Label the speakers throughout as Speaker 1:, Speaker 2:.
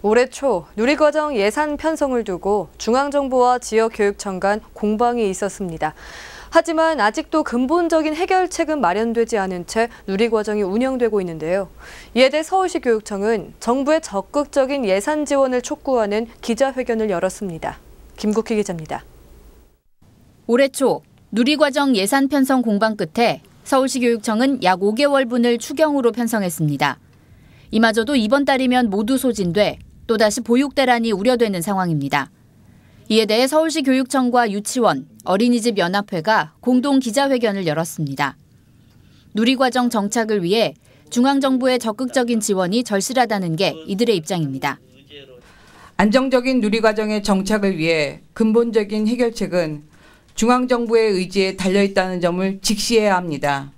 Speaker 1: 올해 초 누리과정 예산 편성을 두고 중앙정부와 지역교육청 간 공방이 있었습니다. 하지만 아직도 근본적인 해결책은 마련되지 않은 채 누리과정이 운영되고 있는데요. 이에 대해 서울시 교육청은 정부의 적극적인 예산 지원을 촉구하는 기자회견을 열었습니다. 김국희 기자입니다. 올해 초 누리과정 예산 편성 공방 끝에 서울시
Speaker 2: 교육청은 약 5개월분을 추경으로 편성했습니다. 이마저도 이번 달이면 모두 소진돼 또다시 보육대란이 우려되는 상황입니다. 이에 대해 서울시 교육청과 유치원, 어린이집 연합회가 공동 기자회견을 열었습니다. 누리과정 정착을 위해 중앙정부의 적극적인 지원이 절실하다는 게 이들의 입장입니다. 안정적인 누리과정의 정착을 위해 근본적인
Speaker 3: 해결책은 중앙정부의 의지에 달려있다는 점을 직시해야 합니다.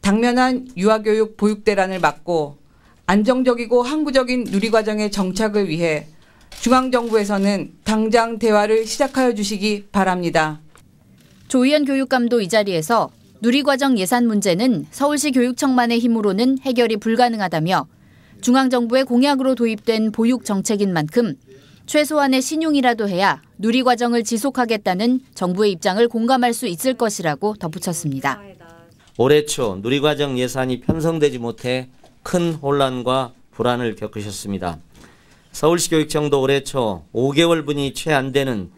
Speaker 3: 당면한 유아교육 보육대란을 막고 안정적이고 항구적인 누리 과정의 정착을 위해 중앙정부에서는 당장 대화를 시작하여 주시기
Speaker 2: 바랍니다. 조희연 교육감도 이 자리에서 누리과정 예산 문제는 서울시 교육청만의 힘으로는 해결이 불가능하다며 중앙정부의 공약으로 도입된 보육 정책인 만큼 최소한의 신용이라도 해야 누리과정을 지속하겠다는 정부의 입장을 공감할 수 있을 것이라고 덧붙였습니다.
Speaker 4: 올해 초 누리과정 예산이 편성되지 못해 큰 혼란과 불안을 겪으셨습니다. 서울시 교육청도 올해 초 5개월분이 채안 되는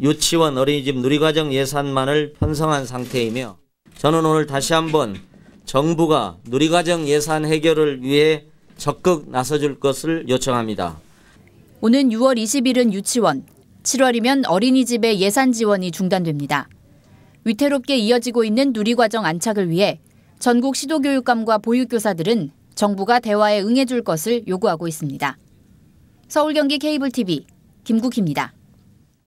Speaker 4: 유치원 어린이집 누리과정 예산만을 편성한 상태이며 저는 오늘 다시 한번 정부가 누리과정 예산 해결을 위해 적극 나서줄 것을 요청합니다.
Speaker 2: 오는 6월 20일은 유치원, 7월이면 어린이집의 예산 지원이 중단됩니다. 위태롭게 이어지고 있는 누리과정 안착을 위해 전국 시도교육감과 보육교사들은 정부가 대화에 응해줄 것을 요구하고 있습니다. 서울 경기 케이블 TV 김국희입니다.